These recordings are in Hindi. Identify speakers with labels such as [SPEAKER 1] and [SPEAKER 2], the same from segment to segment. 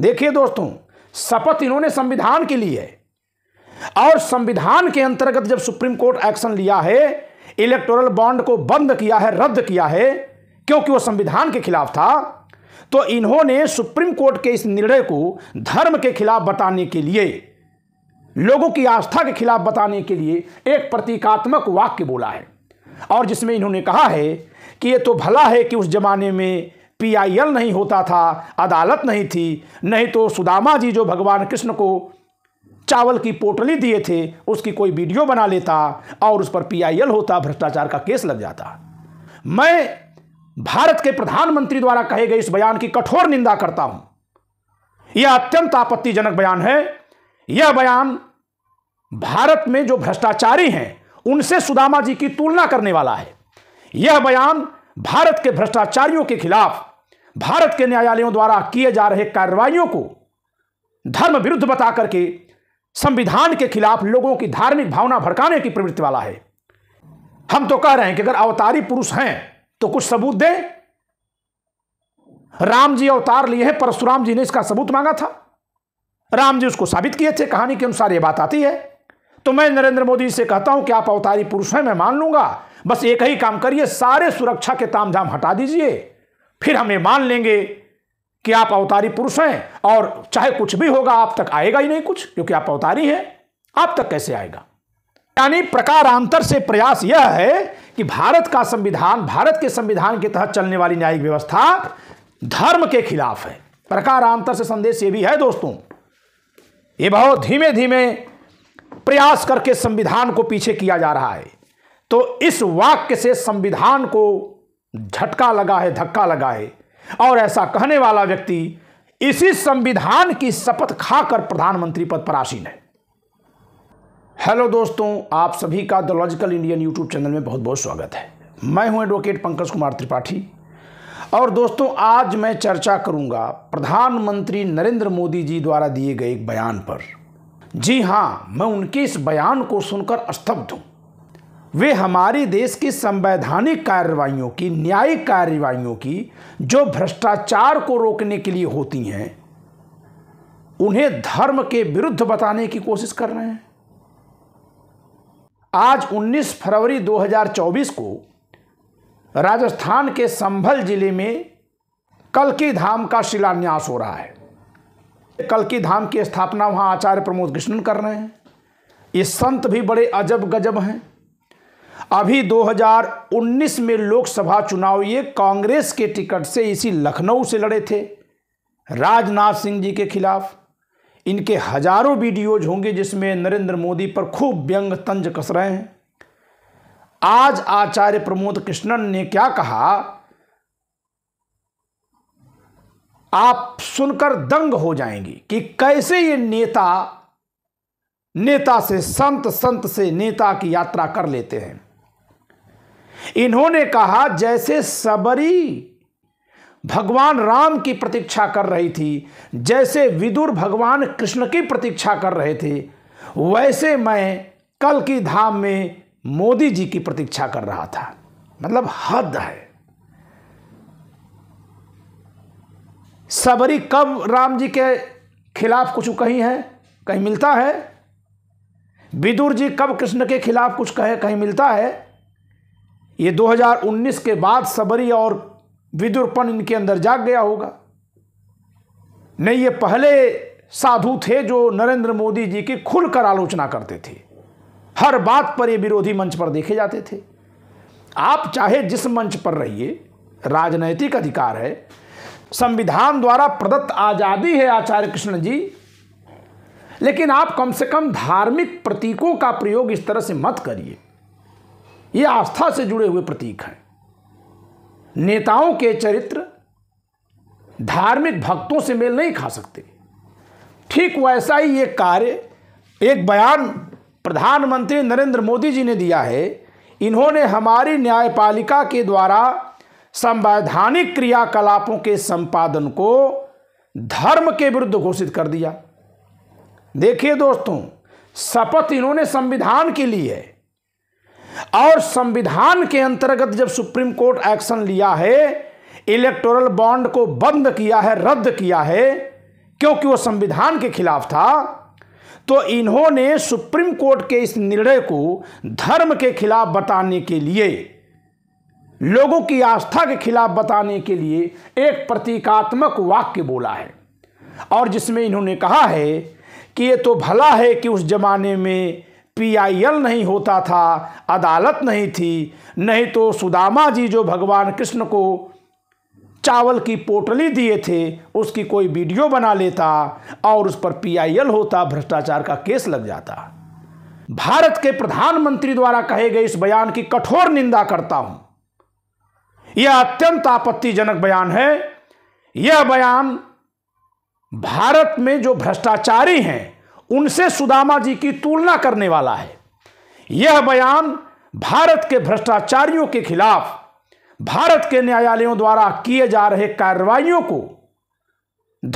[SPEAKER 1] देखिए दोस्तों शपथ इन्होंने संविधान के लिए और संविधान के अंतर्गत जब सुप्रीम कोर्ट एक्शन लिया है इलेक्टोरल बॉन्ड को बंद किया है रद्द किया है क्योंकि वह संविधान के खिलाफ था तो इन्होंने सुप्रीम कोर्ट के इस निर्णय को धर्म के खिलाफ बताने के लिए लोगों की आस्था के खिलाफ बताने के लिए एक प्रतीकात्मक वाक्य बोला है और जिसमें इन्होंने कहा है कि यह तो भला है कि उस जमाने में पीआईएल नहीं होता था अदालत नहीं थी नहीं तो सुदामा जी जो भगवान कृष्ण को चावल की पोटली दिए थे उसकी कोई वीडियो बना लेता और उस पर पीआईएल होता भ्रष्टाचार का केस लग जाता मैं भारत के प्रधानमंत्री द्वारा कहे गए इस बयान की कठोर निंदा करता हूं यह अत्यंत आपत्तिजनक बयान है यह बयान भारत में जो भ्रष्टाचारी हैं उनसे सुदामा जी की तुलना करने वाला है यह बयान भारत के भ्रष्टाचारियों के खिलाफ भारत के न्यायालयों द्वारा किए जा रहे कार्रवाइयों को धर्म विरुद्ध बता करके संविधान के खिलाफ लोगों की धार्मिक भावना भड़काने की प्रवृत्ति वाला है हम तो कह रहे हैं कि अगर अवतारी पुरुष हैं तो कुछ सबूत दें राम जी अवतार लिए हैं परशुराम जी ने इसका सबूत मांगा था राम जी उसको साबित किए थे कहानी के अनुसार यह बात आती है तो मैं नरेंद्र मोदी से कहता हूं कि आप अवतारी पुरुष हैं मैं मान लूंगा बस एक ही काम करिए सारे सुरक्षा के तामझाम हटा दीजिए फिर हम ये मान लेंगे कि आप अवतारी पुरुष हैं और चाहे कुछ भी होगा आप तक आएगा ही नहीं कुछ क्योंकि आप अवतारी हैं आप तक कैसे आएगा यानी प्रकारांतर से प्रयास यह है कि भारत का संविधान भारत के संविधान के तहत चलने वाली न्यायिक व्यवस्था धर्म के खिलाफ है प्रकारांतर से संदेश यह भी है दोस्तों ये बहुत धीमे धीमे प्रयास करके संविधान को पीछे किया जा रहा है तो इस वाक्य से संविधान को झटका लगा है धक्का लगा है और ऐसा कहने वाला व्यक्ति इसी संविधान की शपथ खाकर प्रधानमंत्री पद पर आसीन है हेलो दोस्तों आप सभी का the logical Indian YouTube channel में बहुत बहुत स्वागत है मैं हूं एडवोकेट पंकज कुमार त्रिपाठी और दोस्तों आज मैं चर्चा करूंगा प्रधानमंत्री नरेंद्र मोदी जी द्वारा दिए गए एक बयान पर जी हाँ मैं उनके इस बयान को सुनकर स्तब्ध हूँ वे हमारे देश की संवैधानिक कार्रवाइयों की न्यायिक कार्रवाइयों की जो भ्रष्टाचार को रोकने के लिए होती हैं उन्हें धर्म के विरुद्ध बताने की कोशिश कर रहे हैं आज 19 फरवरी 2024 को राजस्थान के संभल जिले में कलकी धाम का शिलान्यास हो रहा है कलकी धाम की स्थापना वहां आचार्य प्रमोद कृष्णन कर रहे हैं ये संत भी बड़े अजब गजब हैं अभी 2019 में लोकसभा चुनाव ये कांग्रेस के टिकट से इसी लखनऊ से लड़े थे राजनाथ सिंह जी के खिलाफ इनके हजारों वीडियोज होंगे जिसमें नरेंद्र मोदी पर खूब व्यंग तंज कस रहे हैं आज आचार्य प्रमोद कृष्णन ने क्या कहा आप सुनकर दंग हो जाएंगे कि कैसे ये नेता नेता से संत संत से नेता की यात्रा कर लेते हैं इन्होंने कहा जैसे सबरी भगवान राम की प्रतीक्षा कर रही थी जैसे विदुर भगवान कृष्ण की प्रतीक्षा कर रहे थे वैसे मैं कल की धाम में मोदी जी की प्रतीक्षा कर रहा था मतलब हद है सबरी कब राम जी के खिलाफ कुछ कहीं है कहीं मिलता है विदुर जी कब कृष्ण के खिलाफ कुछ कहे कहीं मिलता है ये 2019 के बाद सबरी और विदुरपन इनके अंदर जाग गया होगा नहीं ये पहले साधु थे जो नरेंद्र मोदी जी की खुलकर आलोचना करते थे हर बात पर ये विरोधी मंच पर देखे जाते थे आप चाहे जिस मंच पर रहिए राजनैतिक अधिकार है संविधान द्वारा प्रदत्त आज़ादी है आचार्य कृष्ण जी लेकिन आप कम से कम धार्मिक प्रतीकों का प्रयोग इस तरह से मत करिए ये आस्था से जुड़े हुए प्रतीक हैं नेताओं के चरित्र धार्मिक भक्तों से मेल नहीं खा सकते ठीक वैसा ही ये कार्य एक बयान प्रधानमंत्री नरेंद्र मोदी जी ने दिया है इन्होंने हमारी न्यायपालिका के द्वारा संवैधानिक क्रियाकलापों के संपादन को धर्म के विरुद्ध घोषित कर दिया देखिए दोस्तों शपथ इन्होंने संविधान की ली है और संविधान के अंतर्गत जब सुप्रीम कोर्ट एक्शन लिया है इलेक्टोरल बॉन्ड को बंद किया है रद्द किया है क्योंकि वो संविधान के खिलाफ था तो इन्होंने सुप्रीम कोर्ट के इस निर्णय को धर्म के खिलाफ बताने के लिए लोगों की आस्था के खिलाफ बताने के लिए एक प्रतीकात्मक वाक्य बोला है और जिसमें इन्होंने कहा है कि ये तो भला है कि उस जमाने में पीआईएल नहीं होता था अदालत नहीं थी नहीं तो सुदामा जी जो भगवान कृष्ण को चावल की पोटली दिए थे उसकी कोई वीडियो बना लेता और उस पर पीआईएल होता भ्रष्टाचार का केस लग जाता भारत के प्रधानमंत्री द्वारा कहे गए इस बयान की कठोर निंदा करता हूं यह अत्यंत आपत्तिजनक बयान है यह बयान भारत में जो भ्रष्टाचारी हैं उनसे सुदामा जी की तुलना करने वाला है यह बयान भारत के भ्रष्टाचारियों के खिलाफ भारत के न्यायालयों द्वारा किए जा रहे कार्रवाइयों को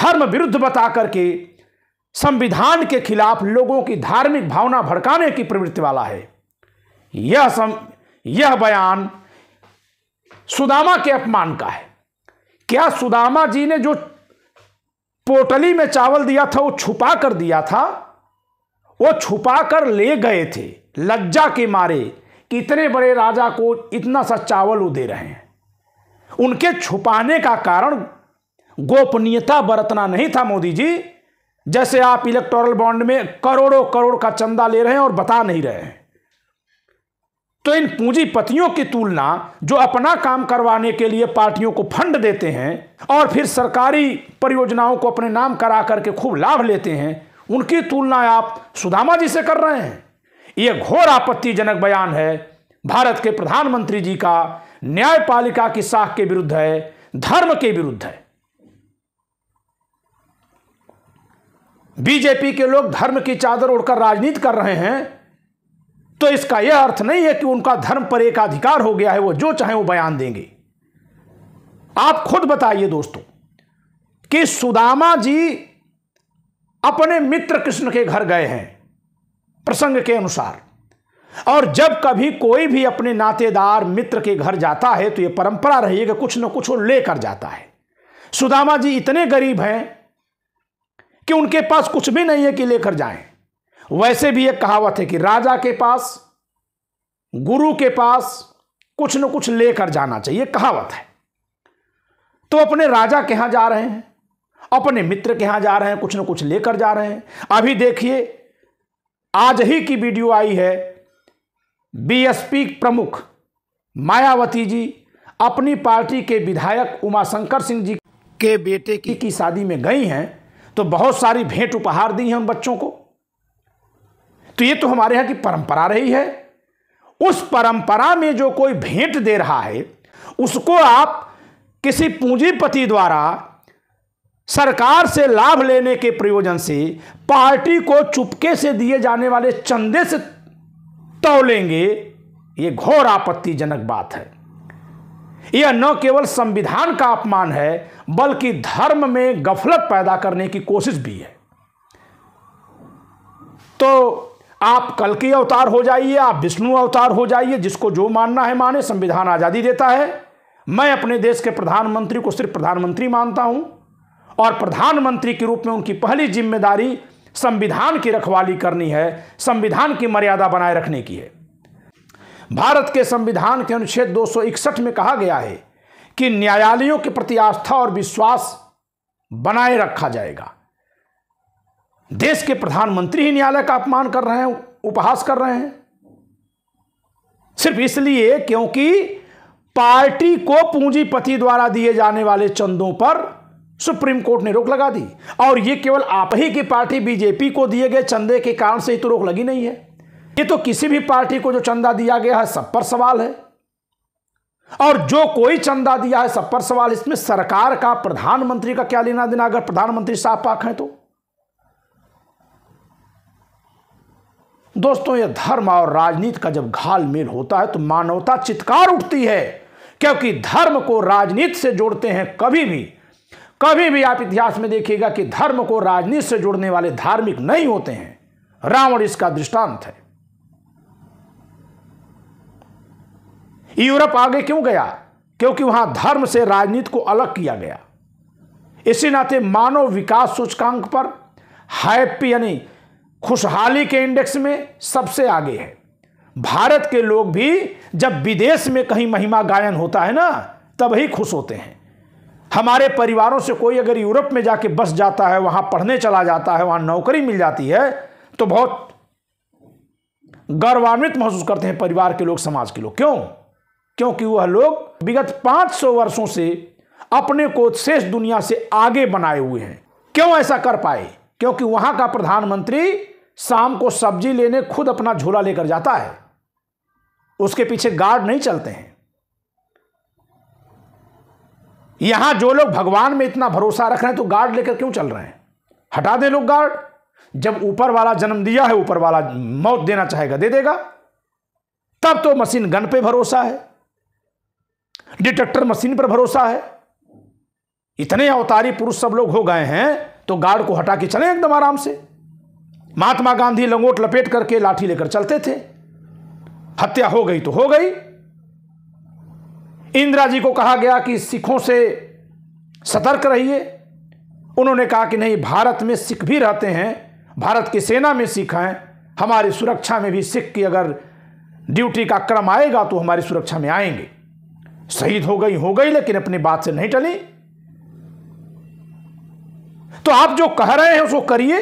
[SPEAKER 1] धर्म विरुद्ध बता करके संविधान के खिलाफ लोगों की धार्मिक भावना भड़काने की प्रवृत्ति वाला है यह सम यह बयान सुदामा के अपमान का है क्या सुदामा जी ने जो पोटली में चावल दिया था वो छुपा कर दिया था वो छुपा कर ले गए थे लज्जा के मारे कि इतने बड़े राजा को इतना सा चावल वो दे रहे हैं उनके छुपाने का कारण गोपनीयता बरतना नहीं था मोदी जी जैसे आप इलेक्टोरल बॉन्ड में करोड़ों करोड़ का चंदा ले रहे हैं और बता नहीं रहे हैं तो इन पूंजीपतियों की तुलना जो अपना काम करवाने के लिए पार्टियों को फंड देते हैं और फिर सरकारी परियोजनाओं को अपने नाम करा करके खूब लाभ लेते हैं उनकी तुलना आप सुदामा जी से कर रहे हैं यह घोर आपत्तिजनक बयान है भारत के प्रधानमंत्री जी का न्यायपालिका की साख के विरुद्ध है धर्म के विरुद्ध है बीजेपी के लोग धर्म की चादर उड़कर राजनीति कर रहे हैं तो इसका यह अर्थ नहीं है कि उनका धर्म पर एक अधिकार हो गया है वो जो चाहे वो बयान देंगे आप खुद बताइए दोस्तों कि सुदामा जी अपने मित्र कृष्ण के घर गए हैं प्रसंग के अनुसार और जब कभी कोई भी अपने नातेदार मित्र के घर जाता है तो ये परंपरा रही है कि कुछ न कुछ लेकर जाता है सुदामा जी इतने गरीब हैं कि उनके पास कुछ भी नहीं है कि लेकर जाएं वैसे भी एक कहावत है कि राजा के पास गुरु के पास कुछ न कुछ लेकर जाना चाहिए कहावत है तो अपने राजा के यहां जा रहे हैं अपने मित्र के यहां जा रहे हैं कुछ न कुछ लेकर जा रहे हैं अभी देखिए आज ही की वीडियो आई है बीएसपी प्रमुख मायावती जी अपनी पार्टी के विधायक उमाशंकर सिंह जी के बेटे की, की शादी में गई हैं तो बहुत सारी भेंट उपहार दी हैं उन बच्चों को तो ये तो हमारे यहां की परंपरा रही है उस परंपरा में जो कोई भेंट दे रहा है उसको आप किसी पूंजीपति द्वारा सरकार से लाभ लेने के प्रयोजन से पार्टी को चुपके से दिए जाने वाले चंदे से तोलेंगे ये घोर आपत्तिजनक बात है यह न केवल संविधान का अपमान है बल्कि धर्म में गफलत पैदा करने की कोशिश भी है तो आप कल के अवतार हो जाइए आप विष्णु अवतार हो जाइए जिसको जो मानना है माने संविधान आज़ादी देता है मैं अपने देश के प्रधानमंत्री को सिर्फ प्रधानमंत्री मानता हूँ और प्रधानमंत्री के रूप में उनकी पहली जिम्मेदारी संविधान की रखवाली करनी है संविधान की मर्यादा बनाए रखने की है भारत के संविधान के अनुच्छेद 261 में कहा गया है कि न्यायालयों के प्रति आस्था और विश्वास बनाए रखा जाएगा देश के प्रधानमंत्री ही न्यायालय का अपमान कर रहे हैं उपहास कर रहे हैं सिर्फ इसलिए क्योंकि पार्टी को पूंजीपति द्वारा दिए जाने वाले चंदों पर सुप्रीम कोर्ट ने रोक लगा दी और यह केवल आप ही की पार्टी बीजेपी को दिए गए चंदे के कारण से ही तो रोक लगी नहीं है ये तो किसी भी पार्टी को जो चंदा दिया गया है सब पर सवाल है और जो कोई चंदा दिया है सब पर सवाल इसमें सरकार का प्रधानमंत्री का क्या लेना देना अगर प्रधानमंत्री साहब पाक हैं तो दोस्तों ये धर्म और राजनीति का जब घाल मेल होता है तो मानवता चित्कार उठती है क्योंकि धर्म को राजनीति से जोड़ते हैं कभी भी कभी भी आप इतिहास में देखिएगा कि धर्म को राजनीति से जोड़ने वाले धार्मिक नहीं होते हैं रावण इसका दृष्टांत है यूरोप आगे क्यों गया क्योंकि वहां धर्म से राजनीति को अलग किया गया इसी नाते मानव विकास सूचकांक पर हैप्पी यानी खुशहाली के इंडेक्स में सबसे आगे है भारत के लोग भी जब विदेश में कहीं महिमा गायन होता है ना तब ही खुश होते हैं हमारे परिवारों से कोई अगर यूरोप में जाके बस जाता है वहां पढ़ने चला जाता है वहां नौकरी मिल जाती है तो बहुत गौरवान्वित महसूस करते हैं परिवार के लोग समाज के लोग क्यों क्योंकि वह लोग विगत 500 वर्षों से अपने को शेष दुनिया से आगे बनाए हुए हैं क्यों ऐसा कर पाए क्योंकि वहां का प्रधानमंत्री शाम को सब्जी लेने खुद अपना झोला लेकर जाता है उसके पीछे गार्ड नहीं चलते हैं यहां जो लोग भगवान में इतना भरोसा रख रहे हैं तो गार्ड लेकर क्यों चल रहे हैं हटा दे लोग गार्ड जब ऊपर वाला जन्म दिया है ऊपर वाला मौत देना चाहेगा दे देगा तब तो मशीन गन पे भरोसा है डिटेक्टर मशीन पर भरोसा है इतने अवतारी पुरुष सब लोग हो गए हैं तो गार्ड को हटा के चले एकदम आराम से महात्मा गांधी लंगोट लपेट करके लाठी लेकर चलते थे हत्या हो गई तो हो गई इंदिरा जी को कहा गया कि सिखों से सतर्क रहिए उन्होंने कहा कि नहीं भारत में सिख भी रहते हैं भारत की सेना में सिख हैं हमारी सुरक्षा में भी सिख की अगर ड्यूटी का क्रम आएगा तो हमारी सुरक्षा में आएंगे शहीद हो गई हो गई लेकिन अपनी बात से नहीं टली तो आप जो कह रहे हैं उसको करिए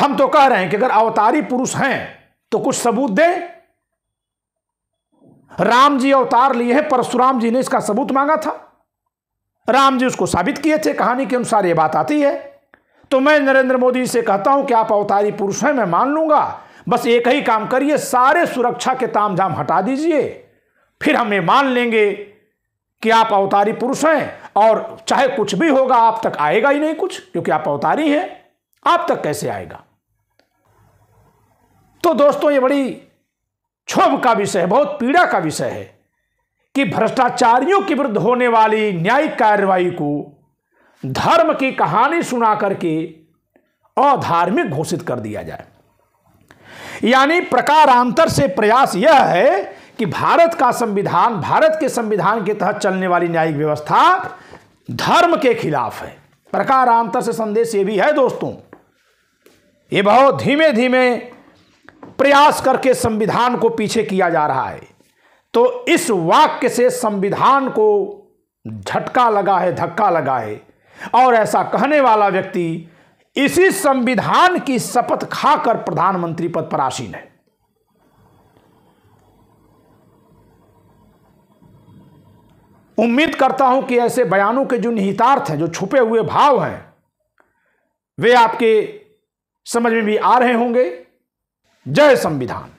[SPEAKER 1] हम तो कह रहे हैं कि अगर अवतारी पुरुष हैं तो कुछ सबूत दें राम जी अवतार लिए हैं परशुराम जी ने इसका सबूत मांगा था राम जी उसको साबित किए थे कहानी के अनुसार ये बात आती है तो मैं नरेंद्र मोदी से कहता हूं कि आप अवतारी पुरुष हैं मैं मान लूंगा बस एक ही काम करिए सारे सुरक्षा के तामझाम हटा दीजिए फिर हम ये मान लेंगे कि आप अवतारी पुरुष हैं और चाहे कुछ भी होगा आप तक आएगा ही नहीं कुछ क्योंकि आप अवतारी हैं आप तक कैसे आएगा तो दोस्तों ये बड़ी क्षोभ का विषय है बहुत पीड़ा का विषय है कि भ्रष्टाचारियों के विरुद्ध होने वाली न्यायिक कार्रवाई को धर्म की कहानी सुना करके अधार्मिक घोषित कर दिया जाए यानी प्रकारांतर से प्रयास यह है कि भारत का संविधान भारत के संविधान के तहत चलने वाली न्यायिक व्यवस्था धर्म के खिलाफ है प्रकारांतर से संदेश यह भी है दोस्तों ये बहुत धीमे धीमे प्रयास करके संविधान को पीछे किया जा रहा है तो इस वाक्य से संविधान को झटका लगा है धक्का लगा है और ऐसा कहने वाला व्यक्ति इसी संविधान की शपथ खाकर प्रधानमंत्री पद पर आसीन है उम्मीद करता हूं कि ऐसे बयानों के जो निहितार्थ हैं जो छुपे हुए भाव हैं वे आपके समझ में भी आ रहे होंगे जय संविधान